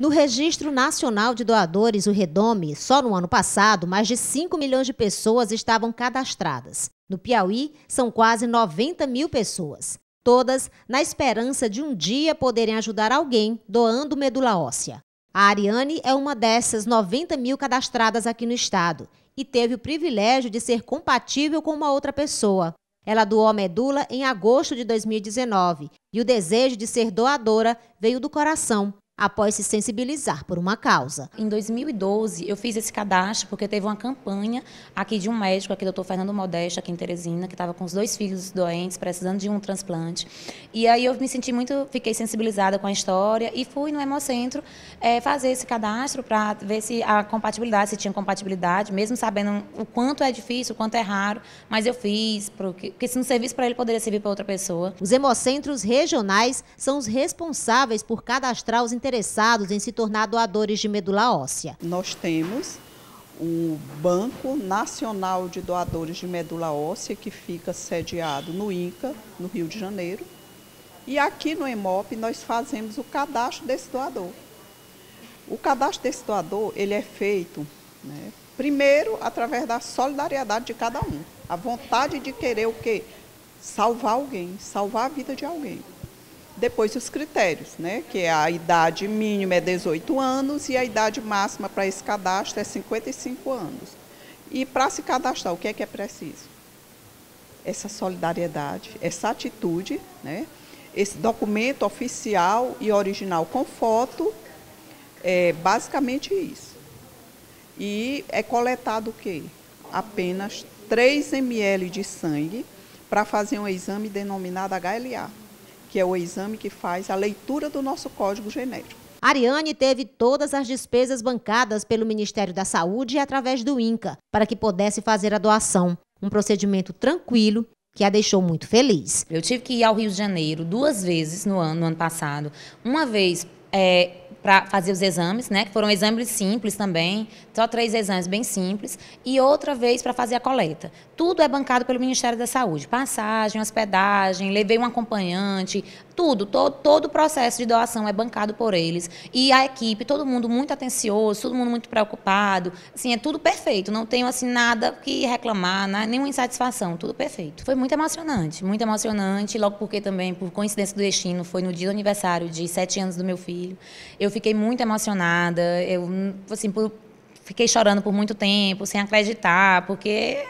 No Registro Nacional de Doadores, o Redome, só no ano passado, mais de 5 milhões de pessoas estavam cadastradas. No Piauí, são quase 90 mil pessoas. Todas na esperança de um dia poderem ajudar alguém doando medula óssea. A Ariane é uma dessas 90 mil cadastradas aqui no estado e teve o privilégio de ser compatível com uma outra pessoa. Ela doou a medula em agosto de 2019 e o desejo de ser doadora veio do coração após se sensibilizar por uma causa. Em 2012, eu fiz esse cadastro porque teve uma campanha aqui de um médico, aqui doutor Fernando Modesto, aqui em Teresina, que estava com os dois filhos doentes, precisando de um transplante. E aí eu me senti muito, fiquei sensibilizada com a história e fui no Hemocentro é, fazer esse cadastro para ver se a compatibilidade, se tinha compatibilidade, mesmo sabendo o quanto é difícil, o quanto é raro, mas eu fiz, porque, porque se não servisse para ele, poderia servir para outra pessoa. Os hemocentros regionais são os responsáveis por cadastrar os interessados interessados em se tornar doadores de medula óssea. Nós temos o Banco Nacional de Doadores de Medula Óssea, que fica sediado no INCA, no Rio de Janeiro. E aqui no EMOP nós fazemos o cadastro desse doador. O cadastro desse doador ele é feito, né, primeiro, através da solidariedade de cada um. A vontade de querer o quê? Salvar alguém, salvar a vida de alguém depois os critérios, né? que é a idade mínima é 18 anos e a idade máxima para esse cadastro é 55 anos. E para se cadastrar, o que é que é preciso? Essa solidariedade, essa atitude, né? esse documento oficial e original com foto, é basicamente isso. E é coletado o quê? Apenas 3 ml de sangue para fazer um exame denominado HLA que é o exame que faz a leitura do nosso código genético. Ariane teve todas as despesas bancadas pelo Ministério da Saúde e através do INCA para que pudesse fazer a doação. Um procedimento tranquilo que a deixou muito feliz. Eu tive que ir ao Rio de Janeiro duas vezes no ano, no ano passado. Uma vez é, para fazer os exames, né? Que foram exames simples também, só três exames bem simples, e outra vez para fazer a coleta. Tudo é bancado pelo Ministério da Saúde. Passagem, hospedagem, levei um acompanhante, tudo, todo, todo o processo de doação é bancado por eles. E a equipe, todo mundo muito atencioso, todo mundo muito preocupado. Assim, é tudo perfeito. Não tenho assim nada que reclamar, né? nenhuma insatisfação, tudo perfeito. Foi muito emocionante, muito emocionante, logo porque também, por coincidência do destino, foi no dia do aniversário de sete anos do meu filho. Eu eu fiquei muito emocionada. Eu, assim, por, fiquei chorando por muito tempo, sem acreditar, porque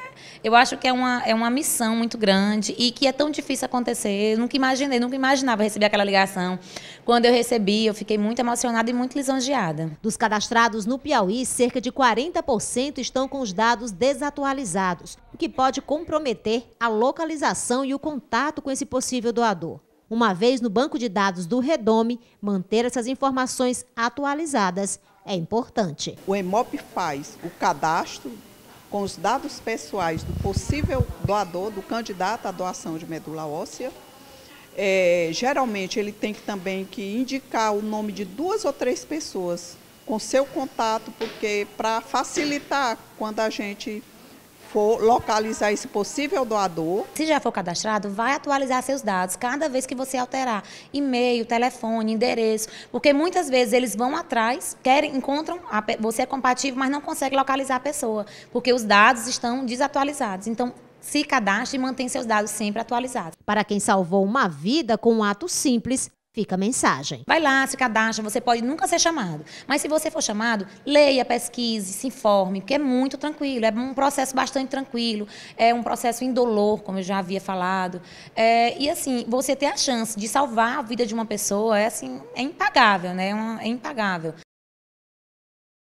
eu acho que é uma, é uma missão muito grande e que é tão difícil acontecer. Eu nunca imaginei, nunca imaginava receber aquela ligação. Quando eu recebi, eu fiquei muito emocionada e muito lisonjeada. Dos cadastrados no Piauí, cerca de 40% estão com os dados desatualizados, o que pode comprometer a localização e o contato com esse possível doador. Uma vez no banco de dados do Redome, manter essas informações atualizadas é importante. O EMOP faz o cadastro com os dados pessoais do possível doador, do candidato à doação de medula óssea. É, geralmente ele tem que, também que indicar o nome de duas ou três pessoas com seu contato, porque para facilitar quando a gente for localizar esse possível doador. Se já for cadastrado, vai atualizar seus dados cada vez que você alterar e-mail, telefone, endereço, porque muitas vezes eles vão atrás, querem, encontram, a, você é compatível, mas não consegue localizar a pessoa, porque os dados estão desatualizados. Então, se cadastre e mantém seus dados sempre atualizados. Para quem salvou uma vida com um ato simples, Fica a mensagem. Vai lá, se cadastra, você pode nunca ser chamado. Mas se você for chamado, leia, pesquise, se informe, porque é muito tranquilo, é um processo bastante tranquilo, é um processo indolor, como eu já havia falado. É, e assim, você ter a chance de salvar a vida de uma pessoa é assim, é impagável, né? É, uma, é impagável.